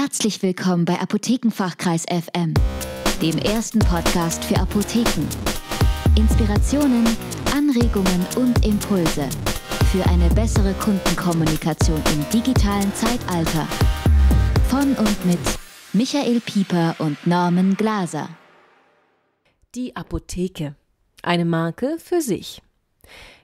Herzlich willkommen bei Apothekenfachkreis FM, dem ersten Podcast für Apotheken. Inspirationen, Anregungen und Impulse für eine bessere Kundenkommunikation im digitalen Zeitalter. Von und mit Michael Pieper und Norman Glaser. Die Apotheke. Eine Marke für sich.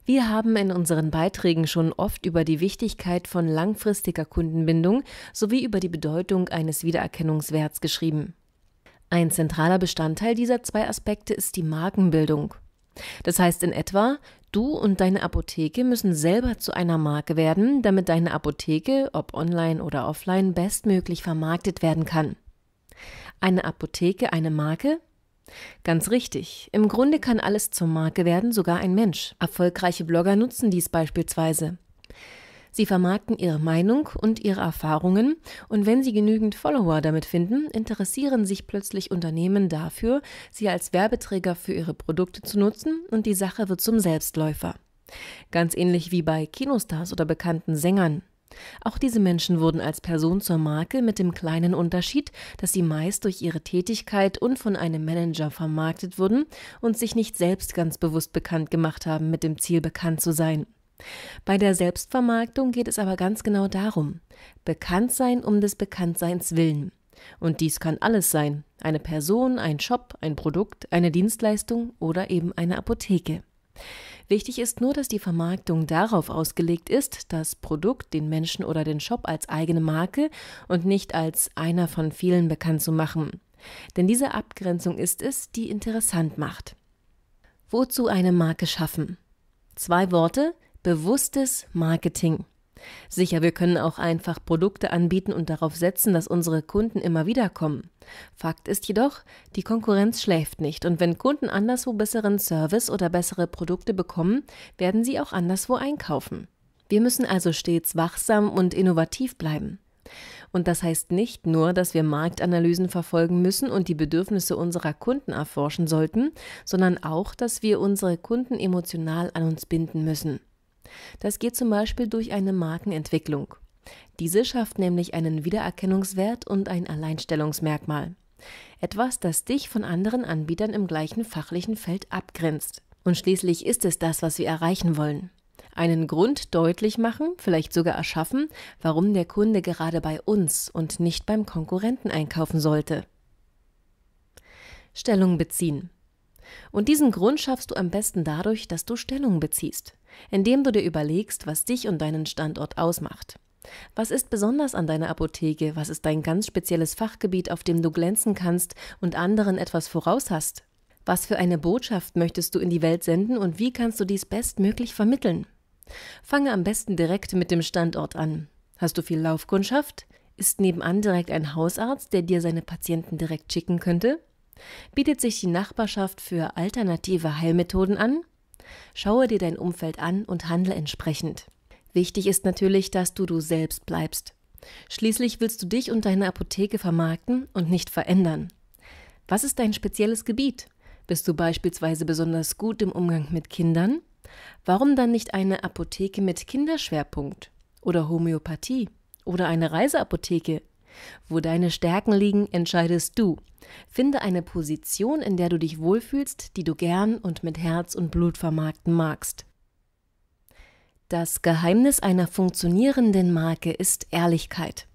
Wir haben in unseren Beiträgen schon oft über die Wichtigkeit von langfristiger Kundenbindung sowie über die Bedeutung eines Wiedererkennungswerts geschrieben. Ein zentraler Bestandteil dieser zwei Aspekte ist die Markenbildung. Das heißt in etwa, du und deine Apotheke müssen selber zu einer Marke werden, damit deine Apotheke, ob online oder offline, bestmöglich vermarktet werden kann. Eine Apotheke, eine Marke? Ganz richtig. Im Grunde kann alles zur Marke werden, sogar ein Mensch. Erfolgreiche Blogger nutzen dies beispielsweise. Sie vermarkten ihre Meinung und ihre Erfahrungen und wenn sie genügend Follower damit finden, interessieren sich plötzlich Unternehmen dafür, sie als Werbeträger für ihre Produkte zu nutzen und die Sache wird zum Selbstläufer. Ganz ähnlich wie bei Kinostars oder bekannten Sängern. Auch diese Menschen wurden als Person zur Marke mit dem kleinen Unterschied, dass sie meist durch ihre Tätigkeit und von einem Manager vermarktet wurden und sich nicht selbst ganz bewusst bekannt gemacht haben mit dem Ziel bekannt zu sein. Bei der Selbstvermarktung geht es aber ganz genau darum, bekannt sein um des Bekanntseins willen. Und dies kann alles sein, eine Person, ein Shop, ein Produkt, eine Dienstleistung oder eben eine Apotheke. Wichtig ist nur, dass die Vermarktung darauf ausgelegt ist, das Produkt, den Menschen oder den Shop als eigene Marke und nicht als einer von vielen bekannt zu machen. Denn diese Abgrenzung ist es, die interessant macht. Wozu eine Marke schaffen? Zwei Worte, bewusstes Marketing. Sicher, wir können auch einfach Produkte anbieten und darauf setzen, dass unsere Kunden immer wieder kommen. Fakt ist jedoch, die Konkurrenz schläft nicht und wenn Kunden anderswo besseren Service oder bessere Produkte bekommen, werden sie auch anderswo einkaufen. Wir müssen also stets wachsam und innovativ bleiben. Und das heißt nicht nur, dass wir Marktanalysen verfolgen müssen und die Bedürfnisse unserer Kunden erforschen sollten, sondern auch, dass wir unsere Kunden emotional an uns binden müssen. Das geht zum Beispiel durch eine Markenentwicklung. Diese schafft nämlich einen Wiedererkennungswert und ein Alleinstellungsmerkmal. Etwas, das dich von anderen Anbietern im gleichen fachlichen Feld abgrenzt. Und schließlich ist es das, was wir erreichen wollen. Einen Grund deutlich machen, vielleicht sogar erschaffen, warum der Kunde gerade bei uns und nicht beim Konkurrenten einkaufen sollte. Stellung beziehen. Und diesen Grund schaffst du am besten dadurch, dass du Stellung beziehst indem du dir überlegst, was dich und deinen Standort ausmacht. Was ist besonders an deiner Apotheke? Was ist dein ganz spezielles Fachgebiet, auf dem du glänzen kannst und anderen etwas voraus hast? Was für eine Botschaft möchtest du in die Welt senden und wie kannst du dies bestmöglich vermitteln? Fange am besten direkt mit dem Standort an. Hast du viel Laufkundschaft? Ist nebenan direkt ein Hausarzt, der dir seine Patienten direkt schicken könnte? Bietet sich die Nachbarschaft für alternative Heilmethoden an? Schaue dir dein Umfeld an und handle entsprechend. Wichtig ist natürlich, dass du du selbst bleibst. Schließlich willst du dich und deine Apotheke vermarkten und nicht verändern. Was ist dein spezielles Gebiet? Bist du beispielsweise besonders gut im Umgang mit Kindern? Warum dann nicht eine Apotheke mit Kinderschwerpunkt? Oder Homöopathie? Oder eine Reiseapotheke wo deine Stärken liegen, entscheidest du. Finde eine Position, in der du dich wohlfühlst, die du gern und mit Herz und Blut vermarkten magst. Das Geheimnis einer funktionierenden Marke ist Ehrlichkeit.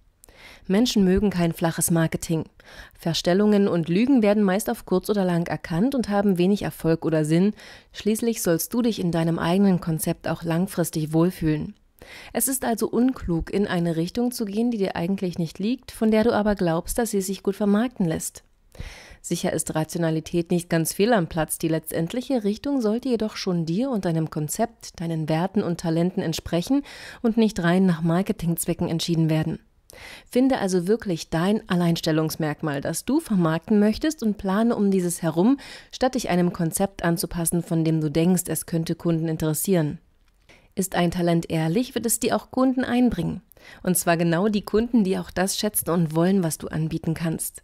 Menschen mögen kein flaches Marketing. Verstellungen und Lügen werden meist auf kurz oder lang erkannt und haben wenig Erfolg oder Sinn. Schließlich sollst du dich in deinem eigenen Konzept auch langfristig wohlfühlen. Es ist also unklug, in eine Richtung zu gehen, die dir eigentlich nicht liegt, von der du aber glaubst, dass sie sich gut vermarkten lässt. Sicher ist Rationalität nicht ganz fehl am Platz, die letztendliche Richtung sollte jedoch schon dir und deinem Konzept, deinen Werten und Talenten entsprechen und nicht rein nach Marketingzwecken entschieden werden. Finde also wirklich dein Alleinstellungsmerkmal, das du vermarkten möchtest und plane um dieses herum, statt dich einem Konzept anzupassen, von dem du denkst, es könnte Kunden interessieren. Ist ein Talent ehrlich, wird es dir auch Kunden einbringen. Und zwar genau die Kunden, die auch das schätzen und wollen, was du anbieten kannst.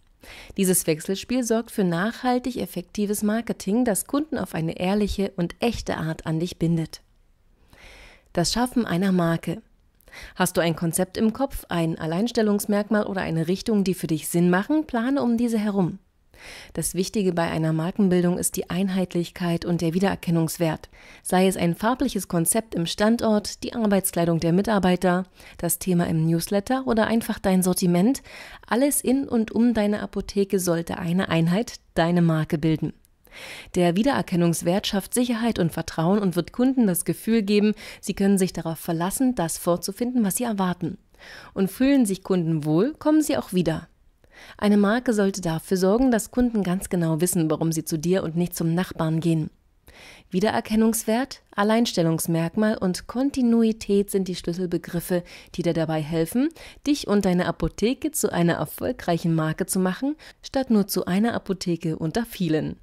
Dieses Wechselspiel sorgt für nachhaltig effektives Marketing, das Kunden auf eine ehrliche und echte Art an dich bindet. Das Schaffen einer Marke. Hast du ein Konzept im Kopf, ein Alleinstellungsmerkmal oder eine Richtung, die für dich Sinn machen, plane um diese herum. Das Wichtige bei einer Markenbildung ist die Einheitlichkeit und der Wiedererkennungswert, sei es ein farbliches Konzept im Standort, die Arbeitskleidung der Mitarbeiter, das Thema im Newsletter oder einfach dein Sortiment, alles in und um deine Apotheke sollte eine Einheit, deine Marke bilden. Der Wiedererkennungswert schafft Sicherheit und Vertrauen und wird Kunden das Gefühl geben, sie können sich darauf verlassen, das vorzufinden, was sie erwarten. Und fühlen sich Kunden wohl, kommen sie auch wieder. Eine Marke sollte dafür sorgen, dass Kunden ganz genau wissen, warum sie zu dir und nicht zum Nachbarn gehen. Wiedererkennungswert, Alleinstellungsmerkmal und Kontinuität sind die Schlüsselbegriffe, die dir dabei helfen, dich und deine Apotheke zu einer erfolgreichen Marke zu machen, statt nur zu einer Apotheke unter vielen.